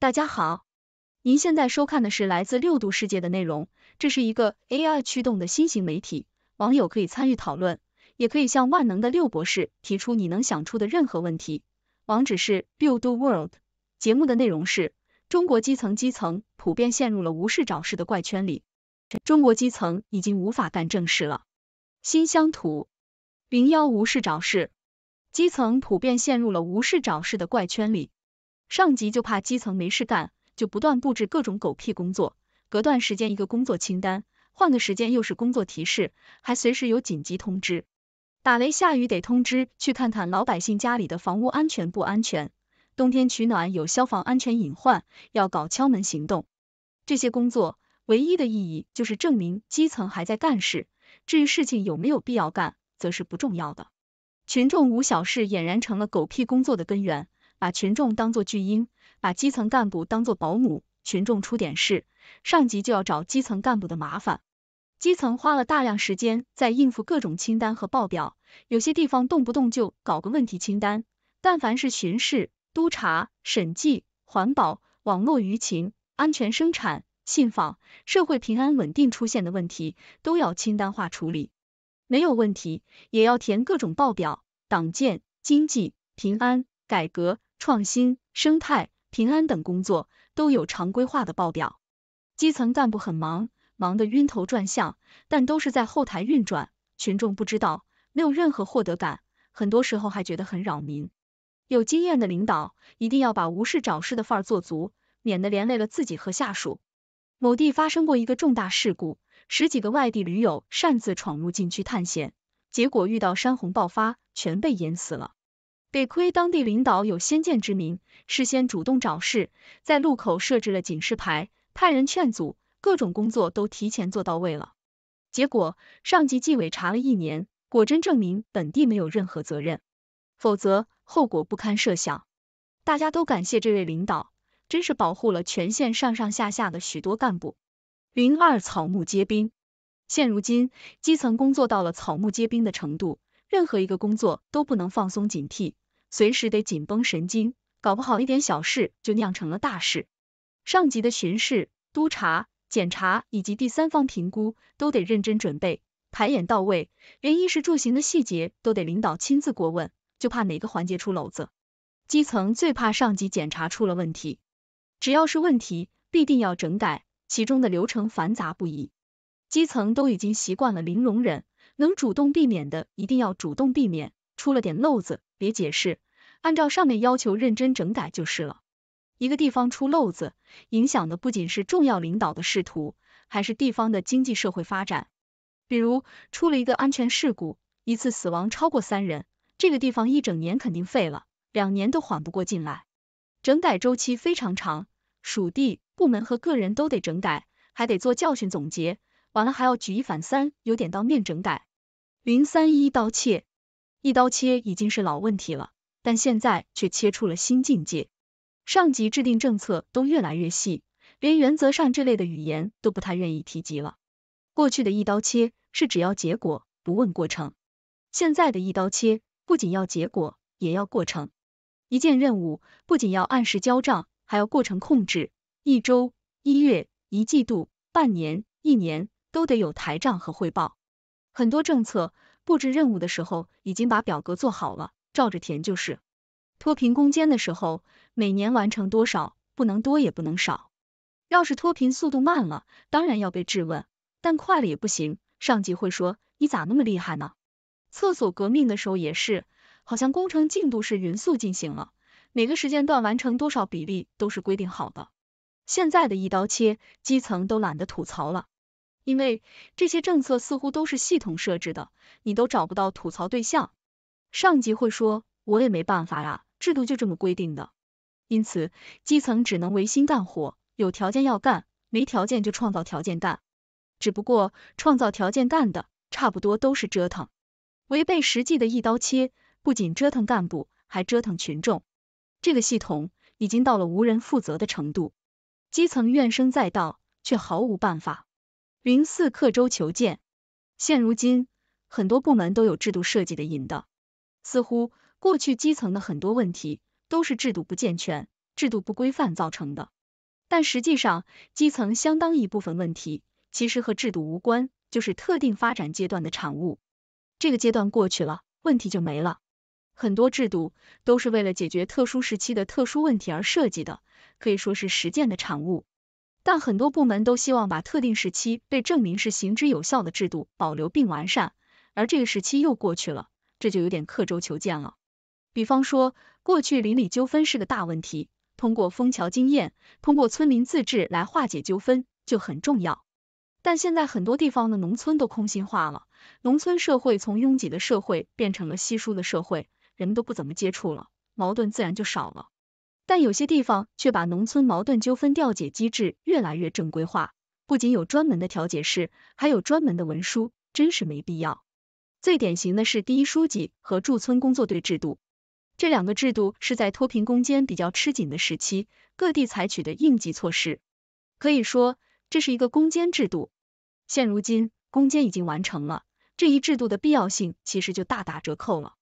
大家好，您现在收看的是来自六度世界的内容，这是一个 AI 驱动的新型媒体，网友可以参与讨论，也可以向万能的六博士提出你能想出的任何问题。网址是六度 world。节目的内容是：中国基层基层普遍陷入了无事找事的怪圈里，中国基层已经无法干正事了。新乡土零幺无事找事，基层普遍陷入了无事找事的怪圈里。上级就怕基层没事干，就不断布置各种狗屁工作，隔段时间一个工作清单，换个时间又是工作提示，还随时有紧急通知，打雷下雨得通知去看看老百姓家里的房屋安全不安全，冬天取暖有消防安全隐患要搞敲门行动。这些工作唯一的意义就是证明基层还在干事，至于事情有没有必要干，则是不重要的。群众无小事俨然成了狗屁工作的根源。把群众当做巨婴，把基层干部当做保姆。群众出点事，上级就要找基层干部的麻烦。基层花了大量时间在应付各种清单和报表，有些地方动不动就搞个问题清单。但凡是巡视、督查、审计、环保、网络舆情、安全生产、信访、社会平安稳定出现的问题，都要清单化处理。没有问题也要填各种报表，党建、经济、平安、改革。创新、生态、平安等工作都有常规化的报表，基层干部很忙，忙得晕头转向，但都是在后台运转，群众不知道，没有任何获得感，很多时候还觉得很扰民。有经验的领导一定要把无事找事的范儿做足，免得连累了自己和下属。某地发生过一个重大事故，十几个外地驴友擅自闯入禁区探险，结果遇到山洪爆发，全被淹死了。得亏当地领导有先见之明，事先主动找事，在路口设置了警示牌，派人劝阻，各种工作都提前做到位了。结果上级纪委查了一年，果真证明本地没有任何责任，否则后果不堪设想。大家都感谢这位领导，真是保护了全县上上下下的许多干部。零二草木皆兵，现如今基层工作到了草木皆兵的程度，任何一个工作都不能放松警惕。随时得紧绷神经，搞不好一点小事就酿成了大事。上级的巡视、督查、检查以及第三方评估，都得认真准备、排演到位，连衣食住行的细节都得领导亲自过问，就怕哪个环节出篓子。基层最怕上级检查出了问题，只要是问题，必定要整改，其中的流程繁杂不已。基层都已经习惯了零容忍，能主动避免的，一定要主动避免，出了点漏子。别解释，按照上面要求认真整改就是了。一个地方出漏子，影响的不仅是重要领导的仕途，还是地方的经济社会发展。比如出了一个安全事故，一次死亡超过三人，这个地方一整年肯定废了，两年都缓不过劲来。整改周期非常长，属地部门和个人都得整改，还得做教训总结，完了还要举一反三，有点当面整改。零三一盗窃。一刀切已经是老问题了，但现在却切出了新境界。上级制定政策都越来越细，连原则上这类的语言都不太愿意提及了。过去的一刀切是只要结果，不问过程；现在的一刀切不仅要结果，也要过程。一件任务不仅要按时交账，还要过程控制。一周、一月、一季度、半年、一年都得有台账和汇报。很多政策。布置任务的时候，已经把表格做好了，照着填就是。脱贫攻坚的时候，每年完成多少，不能多也不能少。要是脱贫速度慢了，当然要被质问；但快了也不行，上级会说你咋那么厉害呢？厕所革命的时候也是，好像工程进度是匀速进行了，每个时间段完成多少比例都是规定好的。现在的一刀切，基层都懒得吐槽了。因为这些政策似乎都是系统设置的，你都找不到吐槽对象。上级会说，我也没办法呀，制度就这么规定的。因此，基层只能违心干活，有条件要干，没条件就创造条件干。只不过，创造条件干的，差不多都是折腾，违背实际的一刀切，不仅折腾干部，还折腾群众。这个系统已经到了无人负责的程度，基层怨声载道，却毫无办法。云四刻舟求剑。现如今，很多部门都有制度设计的引导，似乎过去基层的很多问题都是制度不健全、制度不规范造成的。但实际上，基层相当一部分问题其实和制度无关，就是特定发展阶段的产物。这个阶段过去了，问题就没了。很多制度都是为了解决特殊时期的特殊问题而设计的，可以说是实践的产物。但很多部门都希望把特定时期被证明是行之有效的制度保留并完善，而这个时期又过去了，这就有点刻舟求剑了。比方说，过去邻里纠纷是个大问题，通过枫桥经验，通过村民自治来化解纠纷就很重要。但现在很多地方的农村都空心化了，农村社会从拥挤的社会变成了稀疏的社会，人们都不怎么接触了，矛盾自然就少了。但有些地方却把农村矛盾纠纷调解机制越来越正规化，不仅有专门的调解室，还有专门的文书，真是没必要。最典型的是第一书记和驻村工作队制度，这两个制度是在脱贫攻坚比较吃紧的时期，各地采取的应急措施，可以说这是一个攻坚制度。现如今攻坚已经完成了，这一制度的必要性其实就大打折扣了。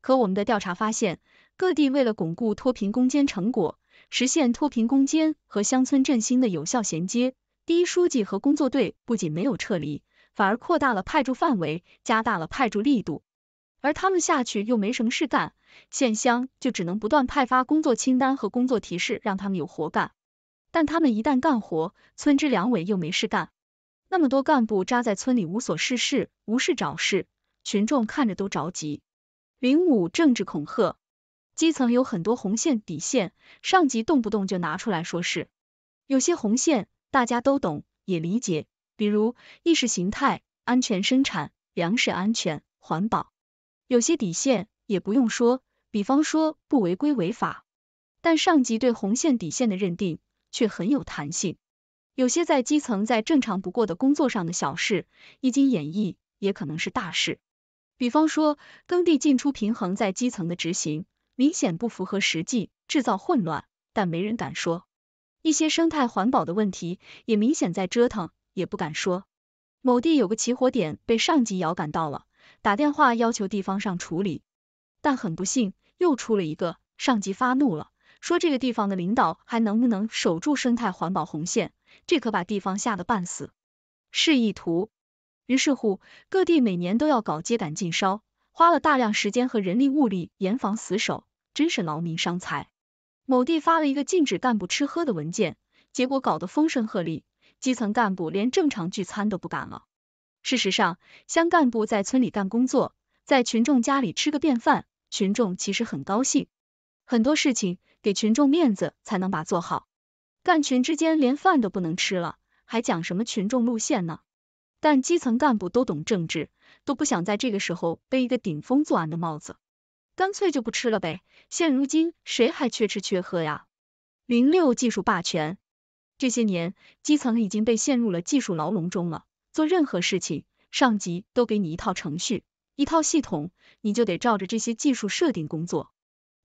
可我们的调查发现。各地为了巩固脱贫攻坚成果，实现脱贫攻坚和乡村振兴的有效衔接，第一书记和工作队不仅没有撤离，反而扩大了派驻范围，加大了派驻力度。而他们下去又没什么事干，县乡就只能不断派发工作清单和工作提示，让他们有活干。但他们一旦干活，村支两委又没事干，那么多干部扎在村里无所事事，无事找事，群众看着都着急。零五政治恐吓。基层有很多红线底线，上级动不动就拿出来说事。有些红线大家都懂也理解，比如意识形态、安全生产、粮食安全、环保。有些底线也不用说，比方说不违规违法。但上级对红线底线的认定却很有弹性，有些在基层再正常不过的工作上的小事，一经演绎也可能是大事。比方说耕地进出平衡在基层的执行。明显不符合实际，制造混乱，但没人敢说。一些生态环保的问题也明显在折腾，也不敢说。某地有个起火点被上级遥感到了，打电话要求地方上处理，但很不幸又出了一个，上级发怒了，说这个地方的领导还能不能守住生态环保红线？这可把地方吓得半死。示意图。于是乎，各地每年都要搞秸秆禁烧，花了大量时间和人力物力，严防死守。真是劳民伤财。某地发了一个禁止干部吃喝的文件，结果搞得风声鹤唳，基层干部连正常聚餐都不敢了。事实上，乡干部在村里干工作，在群众家里吃个便饭，群众其实很高兴。很多事情给群众面子才能把做好。干群之间连饭都不能吃了，还讲什么群众路线呢？但基层干部都懂政治，都不想在这个时候背一个顶风作案的帽子。干脆就不吃了呗！现如今谁还缺吃缺喝呀？零六技术霸权，这些年基层已经被陷入了技术牢笼中了。做任何事情，上级都给你一套程序，一套系统，你就得照着这些技术设定工作。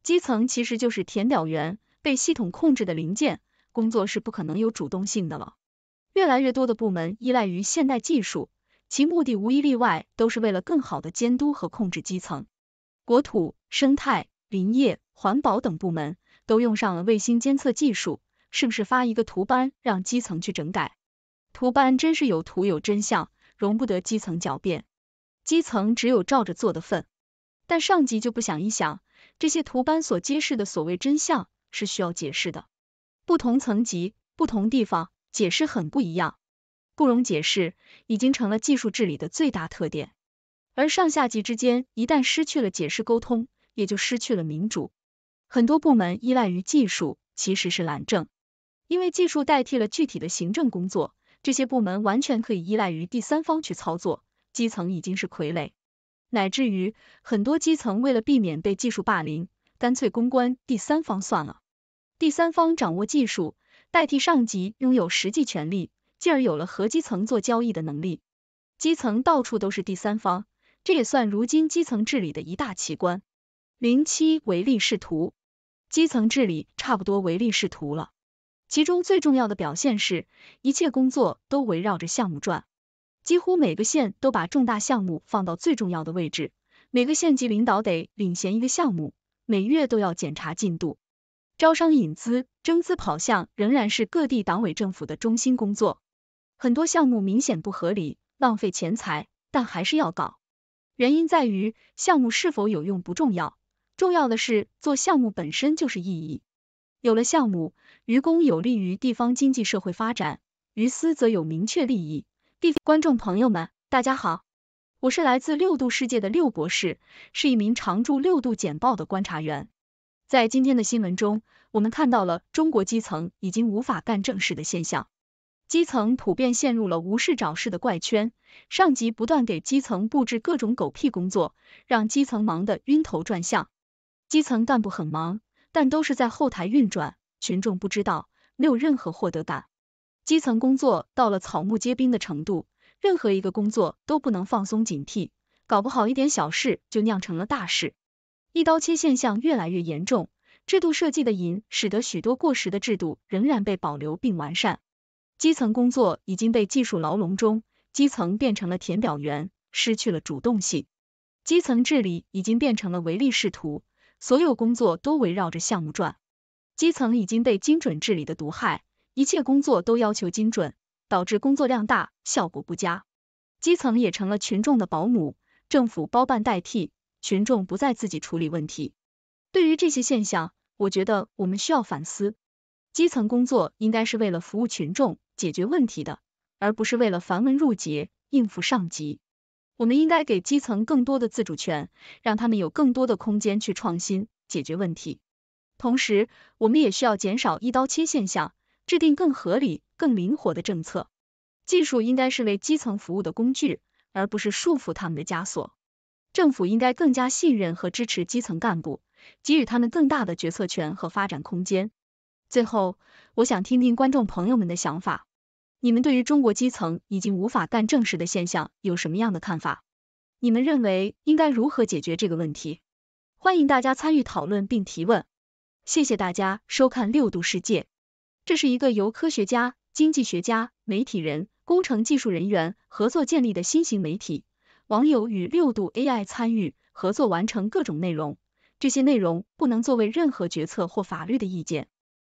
基层其实就是填表员，被系统控制的零件，工作是不可能有主动性的了。越来越多的部门依赖于现代技术，其目的无一例外都是为了更好的监督和控制基层，国土。生态、林业、环保等部门都用上了卫星监测技术，是不是发一个图斑让基层去整改？图斑真是有图有真相，容不得基层狡辩，基层只有照着做的份。但上级就不想一想，这些图斑所揭示的所谓真相是需要解释的，不同层级、不同地方解释很不一样，不容解释已经成了技术治理的最大特点。而上下级之间一旦失去了解释沟通，也就失去了民主，很多部门依赖于技术，其实是懒政，因为技术代替了具体的行政工作，这些部门完全可以依赖于第三方去操作，基层已经是傀儡，乃至于很多基层为了避免被技术霸凌，干脆公关第三方算了，第三方掌握技术，代替上级拥有实际权利，进而有了和基层做交易的能力，基层到处都是第三方，这也算如今基层治理的一大奇观。零七唯利是图，基层治理差不多唯利是图了。其中最重要的表现是，一切工作都围绕着项目转。几乎每个县都把重大项目放到最重要的位置，每个县级领导得领衔一个项目，每月都要检查进度。招商引资、征资跑项仍然是各地党委政府的中心工作。很多项目明显不合理、浪费钱财，但还是要搞。原因在于，项目是否有用不重要。重要的是做项目本身就是意义，有了项目，于公有利于地方经济社会发展，于私则有明确利益。第观众朋友们，大家好，我是来自六度世界的六博士，是一名常驻六度简报的观察员。在今天的新闻中，我们看到了中国基层已经无法干正事的现象，基层普遍陷入了无事找事的怪圈，上级不断给基层布置各种狗屁工作，让基层忙得晕头转向。基层干部很忙，但都是在后台运转，群众不知道，没有任何获得感。基层工作到了草木皆兵的程度，任何一个工作都不能放松警惕，搞不好一点小事就酿成了大事。一刀切现象越来越严重，制度设计的瘾使得许多过时的制度仍然被保留并完善。基层工作已经被技术牢笼中，基层变成了填表员，失去了主动性。基层治理已经变成了唯利是图。所有工作都围绕着项目转，基层已经被精准治理的毒害，一切工作都要求精准，导致工作量大，效果不佳。基层也成了群众的保姆，政府包办代替，群众不再自己处理问题。对于这些现象，我觉得我们需要反思，基层工作应该是为了服务群众，解决问题的，而不是为了繁文缛节，应付上级。我们应该给基层更多的自主权，让他们有更多的空间去创新、解决问题。同时，我们也需要减少一刀切现象，制定更合理、更灵活的政策。技术应该是为基层服务的工具，而不是束缚他们的枷锁。政府应该更加信任和支持基层干部，给予他们更大的决策权和发展空间。最后，我想听听观众朋友们的想法。你们对于中国基层已经无法干正事的现象有什么样的看法？你们认为应该如何解决这个问题？欢迎大家参与讨论并提问。谢谢大家收看六度世界，这是一个由科学家、经济学家、媒体人、工程技术人员合作建立的新型媒体，网友与六度 AI 参与合作完成各种内容，这些内容不能作为任何决策或法律的意见。